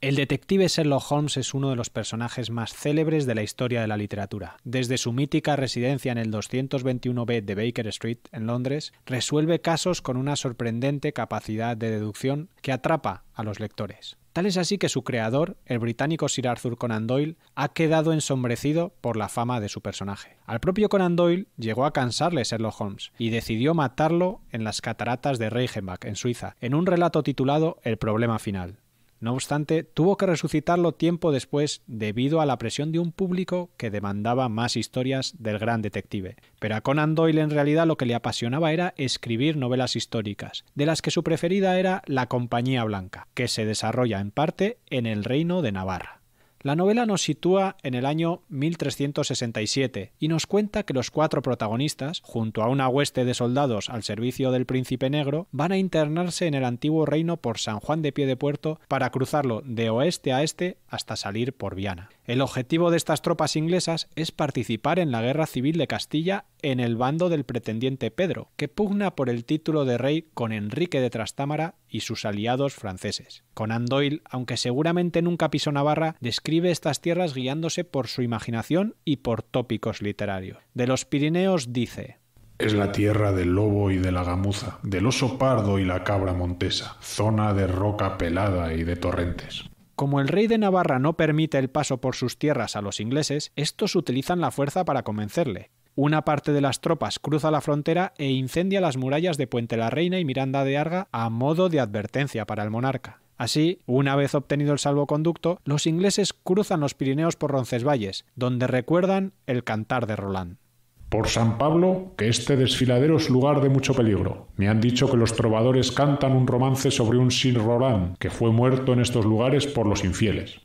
El detective Sherlock Holmes es uno de los personajes más célebres de la historia de la literatura. Desde su mítica residencia en el 221B de Baker Street, en Londres, resuelve casos con una sorprendente capacidad de deducción que atrapa a los lectores. Tal es así que su creador, el británico Sir Arthur Conan Doyle, ha quedado ensombrecido por la fama de su personaje. Al propio Conan Doyle llegó a cansarle Sherlock Holmes y decidió matarlo en las cataratas de Reichenbach, en Suiza, en un relato titulado El problema final. No obstante, tuvo que resucitarlo tiempo después debido a la presión de un público que demandaba más historias del gran detective. Pero a Conan Doyle en realidad lo que le apasionaba era escribir novelas históricas, de las que su preferida era La Compañía Blanca, que se desarrolla en parte en el Reino de Navarra. La novela nos sitúa en el año 1367 y nos cuenta que los cuatro protagonistas, junto a una hueste de soldados al servicio del príncipe negro, van a internarse en el antiguo reino por San Juan de Pie de Puerto para cruzarlo de oeste a este hasta salir por Viana. El objetivo de estas tropas inglesas es participar en la guerra civil de Castilla en el bando del pretendiente Pedro, que pugna por el título de rey con Enrique de Trastámara y sus aliados franceses. Conan Doyle, aunque seguramente nunca pisó Navarra, describe estas tierras guiándose por su imaginación y por tópicos literarios. De los Pirineos dice es la tierra del lobo y de la gamuza, del oso pardo y la cabra montesa, zona de roca pelada y de torrentes. Como el rey de Navarra no permite el paso por sus tierras a los ingleses, estos utilizan la fuerza para convencerle, una parte de las tropas cruza la frontera e incendia las murallas de Puente la Reina y Miranda de Arga a modo de advertencia para el monarca. Así, una vez obtenido el salvoconducto, los ingleses cruzan los Pirineos por Roncesvalles, donde recuerdan el cantar de Roland. Por San Pablo, que este desfiladero es lugar de mucho peligro. Me han dicho que los trovadores cantan un romance sobre un sin Roland, que fue muerto en estos lugares por los infieles.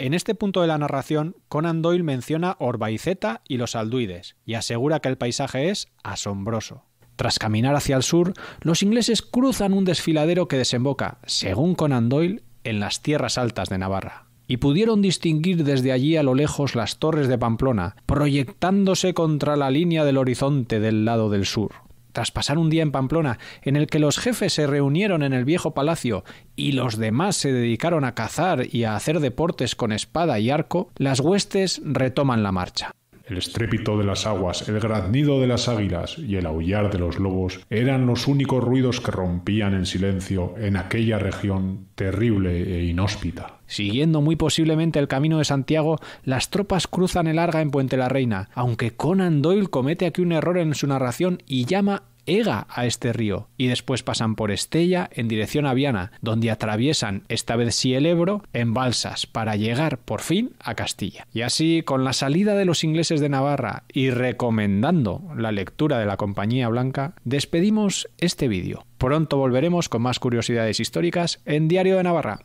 En este punto de la narración, Conan Doyle menciona Orbaiceta y los alduides, y asegura que el paisaje es asombroso. Tras caminar hacia el sur, los ingleses cruzan un desfiladero que desemboca, según Conan Doyle, en las tierras altas de Navarra, y pudieron distinguir desde allí a lo lejos las torres de Pamplona, proyectándose contra la línea del horizonte del lado del sur. Tras pasar un día en Pamplona en el que los jefes se reunieron en el viejo palacio y los demás se dedicaron a cazar y a hacer deportes con espada y arco, las huestes retoman la marcha. El estrépito de las aguas, el graznido de las águilas y el aullar de los lobos eran los únicos ruidos que rompían en silencio en aquella región terrible e inhóspita. Siguiendo muy posiblemente el camino de Santiago, las tropas cruzan el Arga en Puente la Reina, aunque Conan Doyle comete aquí un error en su narración y llama Ega a este río y después pasan por Estella en dirección a Viana, donde atraviesan esta vez sí el Ebro en balsas para llegar por fin a Castilla. Y así, con la salida de los ingleses de Navarra y recomendando la lectura de la Compañía Blanca, despedimos este vídeo. Pronto volveremos con más curiosidades históricas en Diario de Navarra.